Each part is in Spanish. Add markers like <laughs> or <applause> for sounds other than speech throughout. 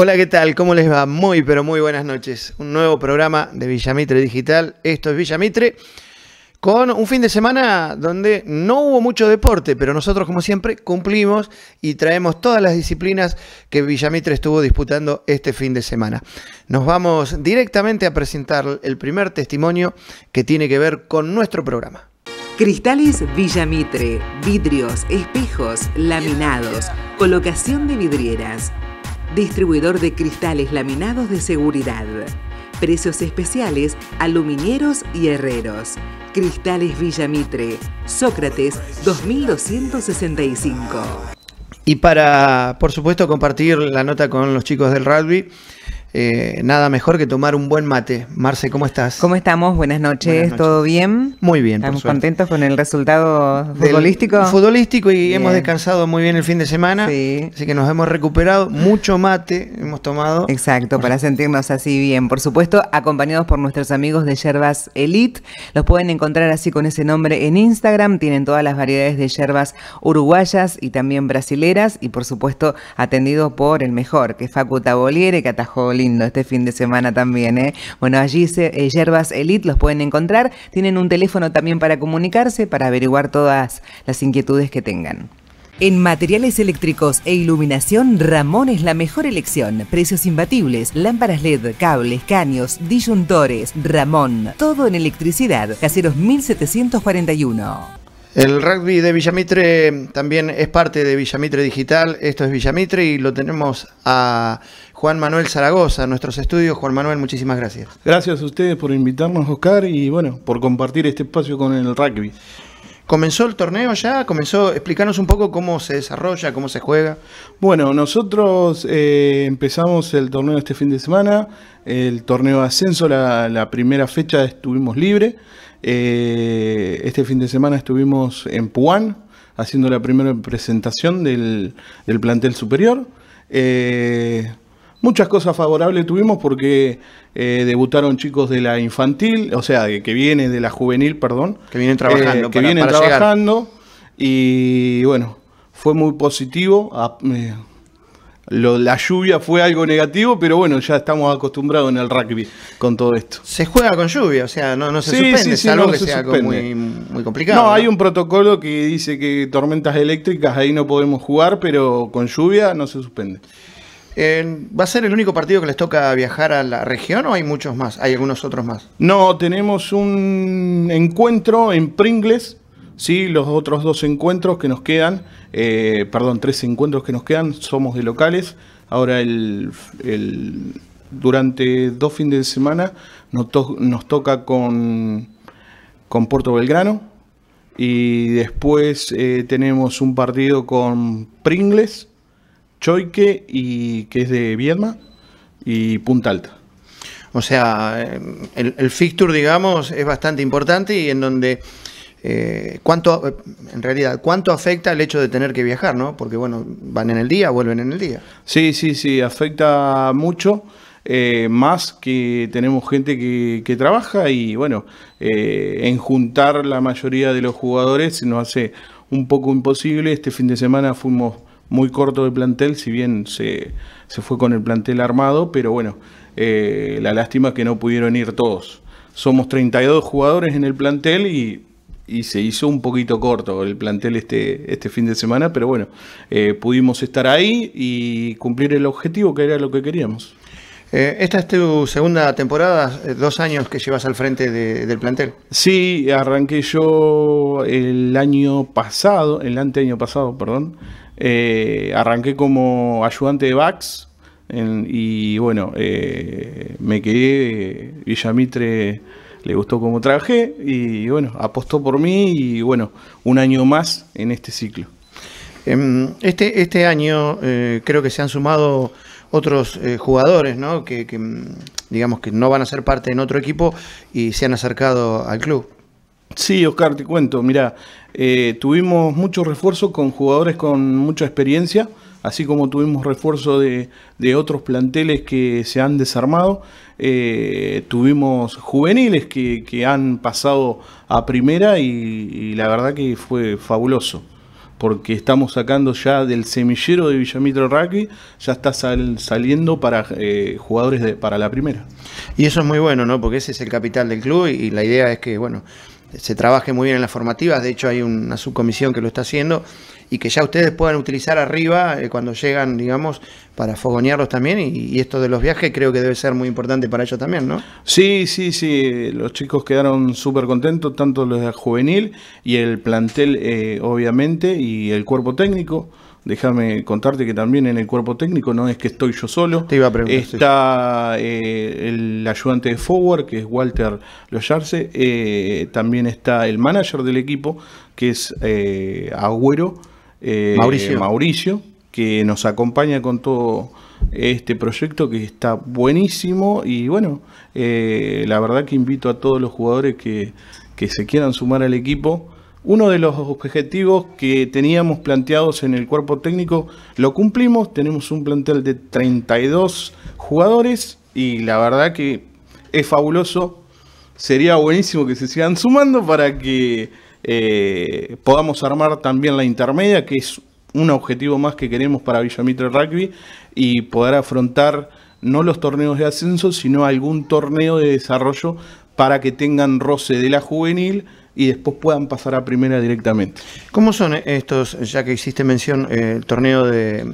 Hola, ¿qué tal? ¿Cómo les va? Muy, pero muy buenas noches. Un nuevo programa de Villamitre Digital. Esto es Villamitre. Con un fin de semana donde no hubo mucho deporte, pero nosotros, como siempre, cumplimos y traemos todas las disciplinas que Villamitre estuvo disputando este fin de semana. Nos vamos directamente a presentar el primer testimonio que tiene que ver con nuestro programa. Cristales Villamitre, vidrios, espejos, laminados, colocación de vidrieras distribuidor de cristales laminados de seguridad. Precios especiales Alumineros y herreros. Cristales Villamitre, Sócrates 2265. Y para, por supuesto, compartir la nota con los chicos del rugby, eh, nada mejor que tomar un buen mate. Marce, ¿cómo estás? ¿Cómo estamos? Buenas noches, ¿todo bien? Muy bien. ¿Estamos contentos con el resultado futbolístico? futbolístico y hemos descansado muy bien el fin de semana. Sí. Así que nos hemos recuperado. Mucho mate hemos tomado. Exacto, para sentirnos así bien. Por supuesto, acompañados por nuestros amigos de Yerbas Elite. Los pueden encontrar así con ese nombre en Instagram. Tienen todas las variedades de yerbas uruguayas y también brasileras. Y por supuesto, atendidos por el mejor, que es Facu Taboliere, que atajó lindo este fin de semana también. ¿eh? Bueno, allí se, eh, Yerbas Elite los pueden encontrar. Tienen un teléfono también para comunicarse, para averiguar todas las inquietudes que tengan. En materiales eléctricos e iluminación, Ramón es la mejor elección. Precios imbatibles, lámparas LED, cables, caños, disyuntores, Ramón. Todo en electricidad. Caseros 1741. El rugby de Villamitre también es parte de Villamitre Digital. Esto es Villamitre y lo tenemos a Juan Manuel Zaragoza, nuestros estudios. Juan Manuel, muchísimas gracias. Gracias a ustedes por invitarnos, Oscar, y bueno, por compartir este espacio con el rugby. ¿Comenzó el torneo ya? ¿Comenzó? Explícanos un poco cómo se desarrolla, cómo se juega. Bueno, nosotros eh, empezamos el torneo este fin de semana. El torneo de ascenso, la, primera fecha estuvimos libre. Eh, este fin de semana estuvimos en Puan haciendo la primera presentación del, del plantel superior. Eh, Muchas cosas favorables tuvimos porque eh, debutaron chicos de la infantil, o sea, que vienen de la juvenil, perdón. Que vienen trabajando. Eh, que vienen trabajando. Y bueno, fue muy positivo. Eh, la lluvia fue algo negativo, pero bueno, ya estamos acostumbrados en el rugby con todo esto. Se juega con lluvia, o sea, no, se suspende, salvo que sea algo muy, complicado. no, hay un protocolo que dice que tormentas eléctricas ahí no podemos jugar, pero con lluvia no se suspende. Eh, ¿Va a ser el único partido que les toca viajar a la región o hay muchos más? ¿Hay algunos otros más? No, tenemos un encuentro en Pringles. Sí, los otros dos encuentros que nos quedan, eh, perdón, tres encuentros que nos quedan, somos de locales. Ahora durante dos fines de semana nos, toca con, con Puerto Belgrano y después eh, tenemos un partido con Pringles Choique, y, que es de Viedma, y Punta Alta. O sea, eh, el, fixture, digamos, es bastante importante y en donde... Eh, ¿Cuánto, eh, en realidad, cuánto afecta el hecho de tener que viajar, no? Porque, bueno, van en el día, vuelven en el día. Sí, sí, sí, afecta mucho. más que tenemos gente que, trabaja y bueno, en juntar la mayoría de los jugadores nos hace un poco imposible. Este fin de semana fuimos muy corto de plantel, si bien se, se fue con el plantel armado, pero bueno, eh, la lástima es que no pudieron ir todos. Somos 32 jugadores en el plantel y, se hizo un poquito corto el plantel este, este fin de semana, pero bueno, eh, pudimos estar ahí y cumplir el objetivo que era lo que queríamos. Eh, esta es tu segunda temporada, dos años que llevas al frente del plantel. Sí, arranqué yo el año pasado, el anteaño pasado, perdón, eh, arranqué como ayudante de Bax y bueno, eh, me quedé, Villamitre eh, le gustó como trabajé y bueno, apostó por mí y bueno, un año más en este ciclo. Em, este, este año creo que se han sumado otros jugadores, ¿no? Que, que, mm, digamos que no van a ser parte en otro equipo y se han acercado al club. Sí, Oscar, te cuento. Mira, eh, tuvimos mucho refuerzo con jugadores con mucha experiencia, así como tuvimos refuerzo de, otros planteles que se han desarmado. Eh, tuvimos juveniles que, han pasado a primera y, la verdad que fue fabuloso porque estamos sacando ya del semillero de Villamitro Rugby, ya está saliendo para eh, jugadores para la primera. Y eso es muy bueno, ¿no? Porque ese es el capital del club y la idea es que, bueno, se trabaje muy bien en las formativas, de hecho hay una subcomisión que lo está haciendo, y que ya ustedes puedan utilizar arriba eh, cuando llegan, digamos, para fogonearlos también. Y, esto de los viajes creo que debe ser muy importante para ellos también, ¿no? Sí, sí, sí. Los chicos quedaron súper contentos, tanto los de juvenil y el plantel, eh, obviamente, y el cuerpo técnico. Déjame contarte que también en el cuerpo técnico no es que estoy yo solo. Te iba a preguntar. Está eh, el ayudante de forward, que es Walter Loyarse. Eh, también está el manager del equipo, que es eh, Agüero. Mauricio. Mauricio, que nos acompaña con todo este proyecto que está buenísimo. Y bueno, la verdad que invito a todos los jugadores que, que se quieran sumar al equipo. Uno de los objetivos que teníamos planteados en el cuerpo técnico lo cumplimos, tenemos un plantel de 32 jugadores y la verdad que es fabuloso. Sería buenísimo que se sigan <laughs> sumando para que eh, podamos armar también la intermedia, que es un objetivo más que queremos para Villamitre Rugby y poder afrontar no los torneos de ascenso, sino algún torneo de desarrollo para que tengan roce de la juvenil y después puedan pasar a primera directamente. ¿Cómo son estos, ya que hiciste mención, eh, el torneo de,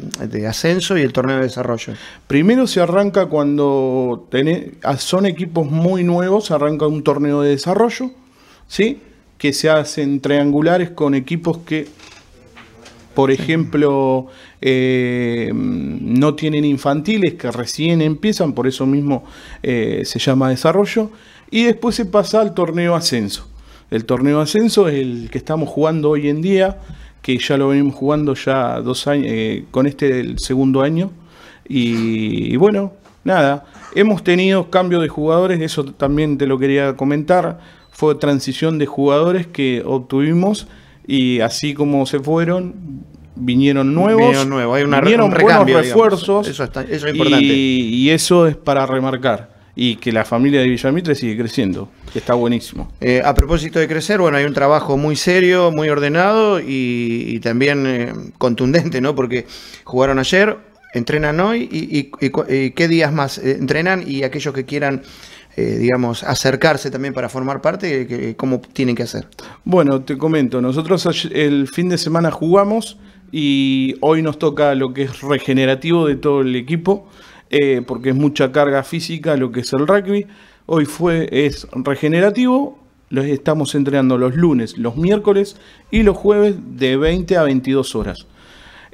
ascenso y el torneo de desarrollo? Primero se arranca cuando ah, son equipos muy nuevos, se arranca un torneo de desarrollo, ¿sí? que se hacen triangulares con equipos que, por ejemplo, eh, no tienen infantiles, que recién empiezan, por eso mismo eh, se llama desarrollo, y después se pasa al torneo ascenso. El torneo de ascenso es el que estamos jugando hoy en día, que ya lo venimos jugando ya dos años, eh, con este segundo año. Y, bueno, nada, hemos tenido cambios de jugadores, eso también te lo quería comentar. Fue transición de jugadores que obtuvimos y así como se fueron, vinieron nuevos. Vinieron nuevos, vinieron buenos refuerzos. Eso, es importante. y eso es para remarcar y que la familia de Villamitre sigue creciendo, que está buenísimo. Eh, a propósito de crecer, bueno, hay un trabajo muy serio, muy ordenado y, también eh, contundente, ¿no? Porque jugaron ayer, entrenan hoy y, qué días más eh, entrenan y aquellos que quieran digamos, acercarse también para formar parte? Que, ¿Cómo tienen que hacer? Bueno, te comento, nosotros el fin de semana jugamos y hoy nos toca lo que es regenerativo de todo el equipo. Eh, porque es mucha carga física lo que es el rugby. Hoy fue, es regenerativo, los estamos entrenando los lunes, los miércoles y los jueves de 20 a 22 horas.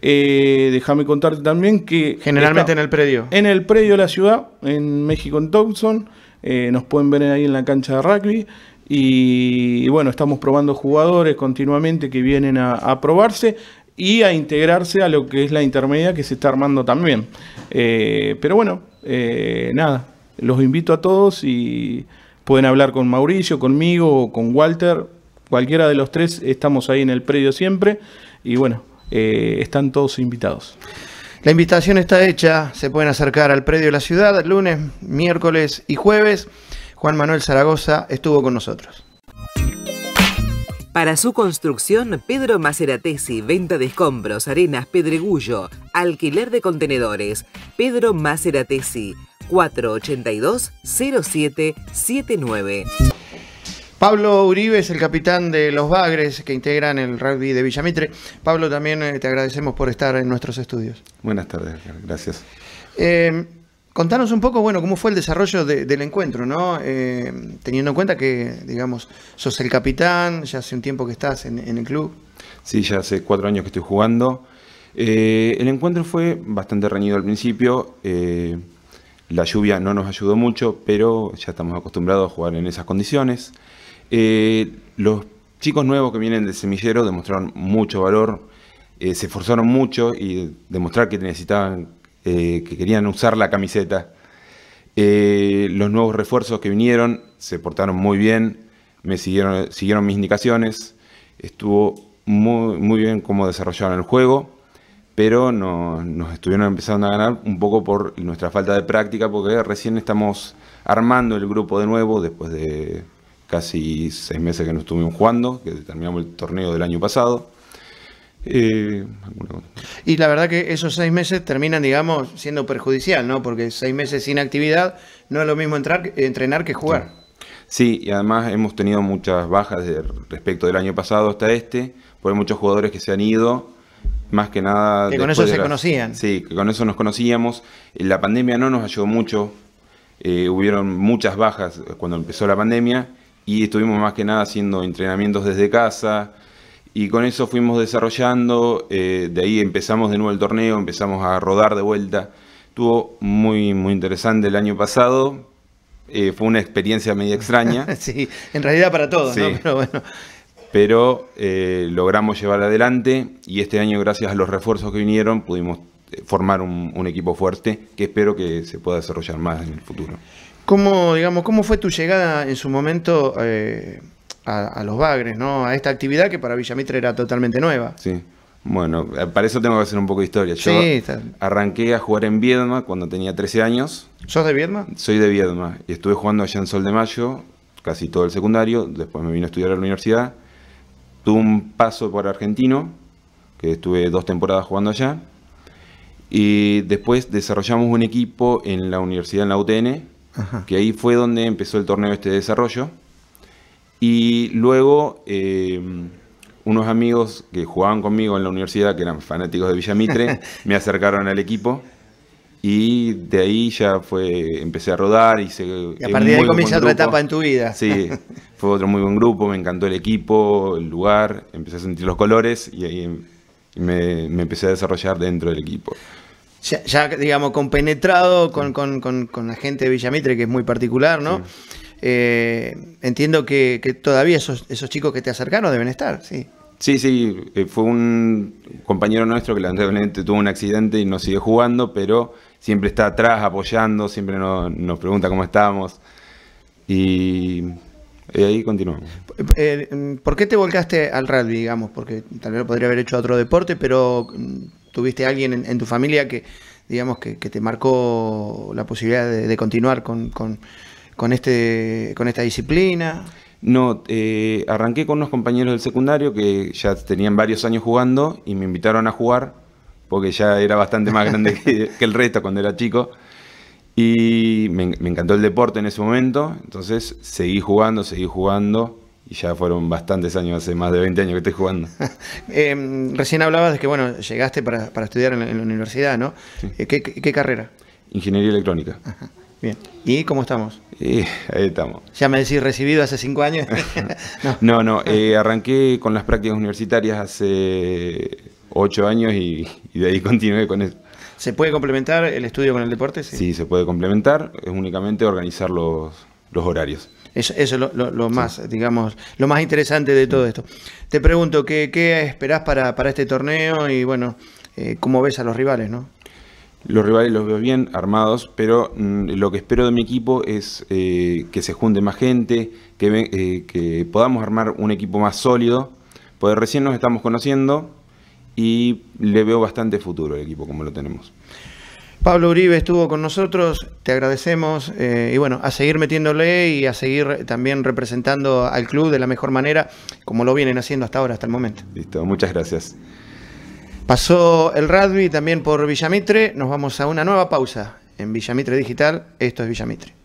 Eh, déjame contarte también que... Generalmente en el predio. En el predio de la ciudad, en México, en Thompson. Eh, nos pueden ver ahí en la cancha de rugby. Y, bueno, estamos probando jugadores continuamente que vienen a probarse y a integrarse a lo que es la intermedia que se está armando también. Eh, pero bueno, eh, nada, los invito a todos y pueden hablar con Mauricio, conmigo o con Walter, cualquiera de los tres, estamos ahí en el predio siempre y bueno, eh, están todos invitados. La invitación está hecha, se pueden acercar al predio de la ciudad lunes, miércoles y jueves. Juan Manuel Zaragoza estuvo con nosotros. Para su construcción, Pedro Maceratesi, venta de escombros, arenas, pedregullo, alquiler de contenedores. Pedro Maceratesi, 482-0779. Pablo Uribe es el capitán de los Bagres que integran el rugby de Villamitre. Pablo, también eh, te agradecemos por estar en nuestros estudios. Buenas tardes, gracias. Eh, Contanos un poco, bueno, cómo fue el desarrollo del encuentro, ¿no? Eh, teniendo en cuenta que, digamos, sos el capitán, ya hace un tiempo que estás en, el club. Sí, ya hace cuatro años que estoy jugando. Eh, el encuentro fue bastante reñido al principio. Eh, la lluvia no nos ayudó mucho, pero ya estamos acostumbrados a jugar en esas condiciones. los chicos nuevos que vienen del semillero demostraron mucho valor, se esforzaron mucho y demostrar que necesitaban eh, que querían usar la camiseta. Eh, los nuevos refuerzos que vinieron se portaron muy bien, me siguieron, siguieron mis indicaciones, estuvo muy, muy bien cómo desarrollaron el juego, pero no, nos estuvieron empezando a ganar un poco por nuestra falta de práctica, porque recién estamos armando el grupo de nuevo después de casi seis meses que nos estuvimos jugando, que terminamos el torneo del año pasado. Eh, y la verdad que esos seis meses terminan, digamos, siendo perjudicial, ¿no? Porque seis meses sin actividad no es lo mismo entrenar que jugar. Sí. y además hemos tenido muchas bajas respecto del año pasado hasta este, por muchos jugadores que se han ido, más que nada... Que con eso se conocían. Sí, que con eso nos conocíamos. Eh, la pandemia no nos ayudó mucho, eh, hubieron muchas bajas cuando empezó la pandemia y estuvimos más que nada haciendo entrenamientos desde casa, y con eso fuimos desarrollando, eh, de ahí empezamos de nuevo el torneo, empezamos a rodar de vuelta. Estuvo muy, muy interesante el año pasado, eh, fue una experiencia media extraña. <laughs> sí, en realidad para todos, ¿no? Pero bueno. Pero eh, logramos llevar adelante y este año, gracias a los refuerzos que vinieron, pudimos formar un, equipo fuerte que espero que se pueda desarrollar más en el futuro. ¿Cómo, digamos, cómo fue tu llegada en su momento a, los bagres, ¿no? A esta actividad que para Villamitre era totalmente nueva. Sí. Bueno, eh, para eso tengo que hacer un poco de historia. Yo arranqué a jugar en Viedma cuando tenía 13 años. ¿Sos de Viedma? Soy de Viedma y estuve jugando allá en Sol de Mayo casi todo el secundario. Después me vino a estudiar a la universidad. Tuve un paso por Argentino, que estuve dos temporadas jugando allá. Y después desarrollamos un equipo en la universidad, en la UTN, que ahí fue donde empezó el torneo este de desarrollo. Y luego em, unos amigos que jugaban conmigo en la universidad, que eran fanáticos de Villa Mitre, <laughs> me acercaron al equipo. Y de ahí ya fue, empecé a rodar. y a partir de ahí comienza otra etapa en tu vida. Sí, <laughs> fue otro muy buen grupo, me encantó el equipo, el lugar, empecé a sentir los colores y ahí em, me, empecé a desarrollar dentro del equipo. Ya, digamos, compenetrado con, la gente de Villa Mitre, que es muy particular, ¿no? Eh, entiendo que, todavía esos, chicos que te acercaron deben estar, sí. Sí, sí, eh, fue un compañero nuestro que lamentablemente tuvo un accidente y nos sigue jugando, pero siempre está atrás apoyando, siempre nos, pregunta cómo estamos. Y ahí continuamos. Eh, ¿Por qué te volcaste al rugby, digamos? Porque tal vez podría haber hecho otro deporte, pero mm, tuviste a alguien en, tu familia que, digamos, que, te marcó la posibilidad de, continuar con, con, este, con esta disciplina? No, eh, arranqué con unos compañeros del secundario que ya tenían varios años jugando y me invitaron a jugar porque ya era bastante más grande que, <laughs> el resto cuando era chico. Y me, encantó el deporte en ese momento, entonces seguí jugando, seguí jugando y ya fueron bastantes años, hace más de 20 años que estoy jugando. <laughs> Eh, recién hablabas de que bueno, llegaste para, estudiar en la, universidad, ¿no? Eh, ¿Qué, carrera? Ingeniería electrónica. Bien. ¿Y cómo estamos? ahí estamos. Ya me decís recibido hace cinco años. <laughs> no, no, eh, arranqué con las prácticas universitarias hace ocho años y, de ahí continué con eso. ¿Se puede complementar el estudio con el deporte? Sí, se puede complementar, es únicamente organizar los, los horarios. Eso, es lo, más, digamos, lo más interesante de todo esto. Te pregunto, ¿qué, qué esperás para, este torneo? Y bueno, eh, ¿cómo ves a los rivales, no? Los rivales los veo bien armados, pero mm, lo que espero de mi equipo es eh, que se junte más gente, eh, que, podamos armar un equipo más sólido, porque recién nos estamos conociendo y le veo bastante futuro al equipo como lo tenemos. Pablo Uribe estuvo con nosotros, te agradecemos eh, y bueno, a seguir metiéndole y a seguir también representando al club de la mejor manera, como lo vienen haciendo hasta ahora, hasta el momento. Listo, muchas gracias. Pasó el rugby también por Villamitre. Nos vamos a una nueva pausa en Villamitre Digital. Esto es Villamitre.